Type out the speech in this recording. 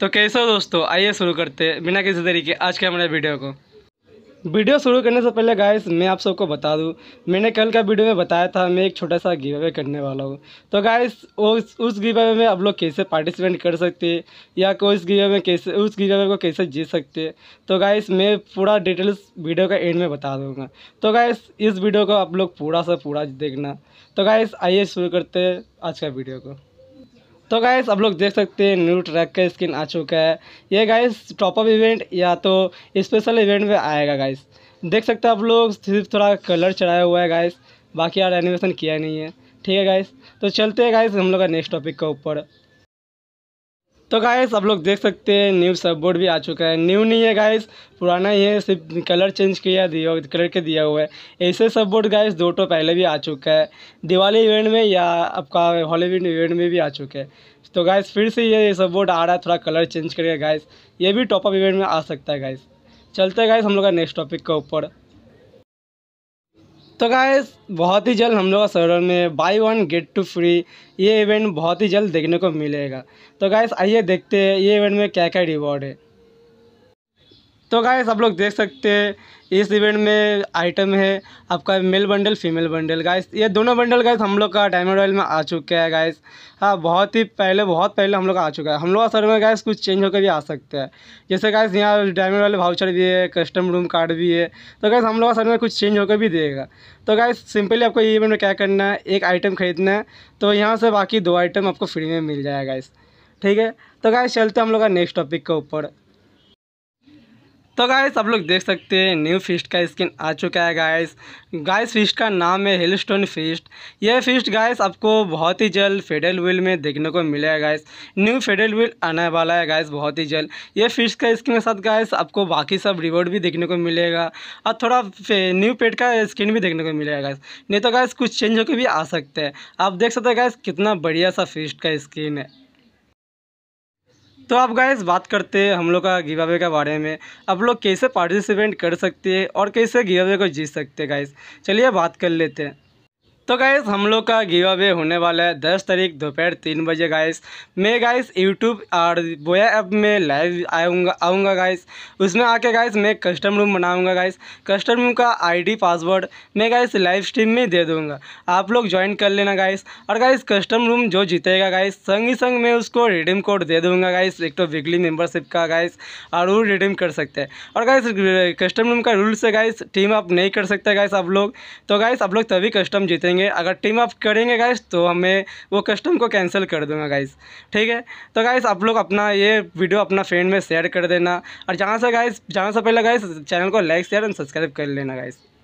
तो कैसे हो दोस्तों आइए शुरू करते हैं बिना किसी तरीके आज के हमारे वीडियो को वीडियो शुरू करने से पहले गाइस मैं आप सबको बता दूं मैंने कल का वीडियो में बताया था मैं एक छोटा सा गिव अवे करने वाला हूं तो गाइस उस उस गिव अवे में आप लोग कैसे पार्टिसिपेट कर सकते हैं या कोई उस गिव अवे कैसे उस गिव अवे को कैसे जीत सकते हैं तो गाइस मैं पूरा डिटेल्स वीडियो का एंड में बता दूँगा तो गाइस इस वीडियो को आप लोग पूरा सा पूरा देखना तो गाइस आइए शुरू करते हैं आज का वीडियो को तो गाइस आप लोग देख सकते हैं न्यू ट्रैक का स्किन आ चुका है ये गाइस टॉपअप इवेंट या तो स्पेशल इवेंट में आएगा गाइस देख सकते हैं आप लोग सिर्फ थोड़ा कलर चढ़ाया हुआ है गाइस बाकी यार एनिमेशन किया नहीं है ठीक है गाइस तो चलते हैं गाइस हम लोग का नेक्स्ट टॉपिक के ऊपर तो गाइस आप लोग देख सकते हैं न्यू सब बोर्ड भी आ चुका है न्यू नहीं है गाइस पुराना ही है सिर्फ कलर चेंज किया दिया कलर के दिया हुआ है ऐसे सब बोर्ड गाइस दो टो तो पहले भी आ चुका है दिवाली इवेंट में या आपका हॉलीवुड इवेंट में भी आ चुका है तो गाइस फिर से ये सब बोर्ड आ रहा है थोड़ा कलर चेंज करके गाइस ये भी टॉपअप इवेंट में आ सकता है गाइस चलते गाइस हम लोग का नेक्स्ट टॉपिक के ऊपर तो गाय बहुत ही जल्द हम लोग का सर्वर में buy one get two free ये इवेंट बहुत ही जल्द देखने को मिलेगा तो गायस आइए देखते हैं ये इवेंट में क्या क्या रिवॉर्ड है तो गाय सब लोग देख सकते हैं इस इवेंट में आइटम है आपका male bundle female bundle guys ये दोनों बंडल गाइस हम लोग का डायमंड ऑयल में आ चुका है गाइस हाँ बहुत ही पहले बहुत पहले हम लोग का आ चुका है हम लोग का सर में गाइस कुछ चेंज होकर भी आ सकते हैं जैसे गाइस यहाँ डायमंड ऑयल भाउचर भी है कस्टम रूम कार्ड भी है तो गाइस हम लोग का सर में कुछ चेंज होकर भी देगा तो गाइस सिंपली आपको ये इवेंट में क्या करना है एक आइटम खरीदना है तो यहाँ से बाकी दो आइटम आपको फ्री में मिल जाएगा गाइस ठीक है तो गाइस चलते हम लोग का नेक्स्ट टॉपिक के ऊपर तो गाइस आप लोग देख सकते हैं न्यू फिस्ट का स्किन आ चुका है गाइस गाइस फिस्ट का नाम है हिल स्टोन फिस्ट यह फिस्ट गाइस आपको बहुत ही जल्द फेडरल व्हील में देखने को मिलेगा गाइस न्यू फेडरल व्हील आने वाला है गाइस बहुत ही जल्द यह फिस्ट का स्किन के साथ गाइस आपको बाकी सब रिवॉर्ड भी देखने को मिलेगा और थोड़ा न्यू पेड का स्किन भी देखने को मिलेगा गाइस नहीं तो गाइस कुछ चेंज होकर भी आ सकते हैं आप देख सकते हैं गाइस कितना बढ़िया सा फिस्ट का स्किन है तो आप गाइस बात करते हैं हम लोग का गिवावे के बारे में आप लोग कैसे पार्टिसिपेंट कर सकते हैं और कैसे गिवावे को जीत सकते हैं गाइस चलिए बात कर लेते हैं तो गाइस हम लोग का गिव अवे होने वाला है दस तारीख दोपहर तीन बजे गाइस मैं गाइस यूट्यूब और बोया ऐप में लाइव आऊँगा आऊँगा गाइस उसमें आके गाइस मैं कस्टम रूम बनाऊँगा गाइस कस्टम रूम का आईडी पासवर्ड मैं गाइस लाइव स्ट्रीम में दे दूँगा आप लोग ज्वाइन कर लेना गाइस और गाइस कस्टम रूम जो जीतेगा गाइस संग ही संग मैं उसको रिडीम कोड दे दूँगा गाइस एक तो वीकली मेम्बरशिप का गाइस और वो रिडीम कर सकते हैं और गाइस कस्टम रूम का रूल से गाइस टीम आप नहीं कर सकते गाइस आप लोग तो गाइस आप लोग तभी कस्टम जीतेंगे करेंगे अगर टीम अप करेंगे गाइस तो हमें वो कस्टम को कैंसिल कर दूंगा गाइस ठीक है तो गाइस आप लोग अपना ये वीडियो अपना फ्रेंड में शेयर कर देना और जहाँ से गाइस जहाँ से पहले गाइस चैनल को लाइक शेयर एंड सब्सक्राइब कर लेना गाइस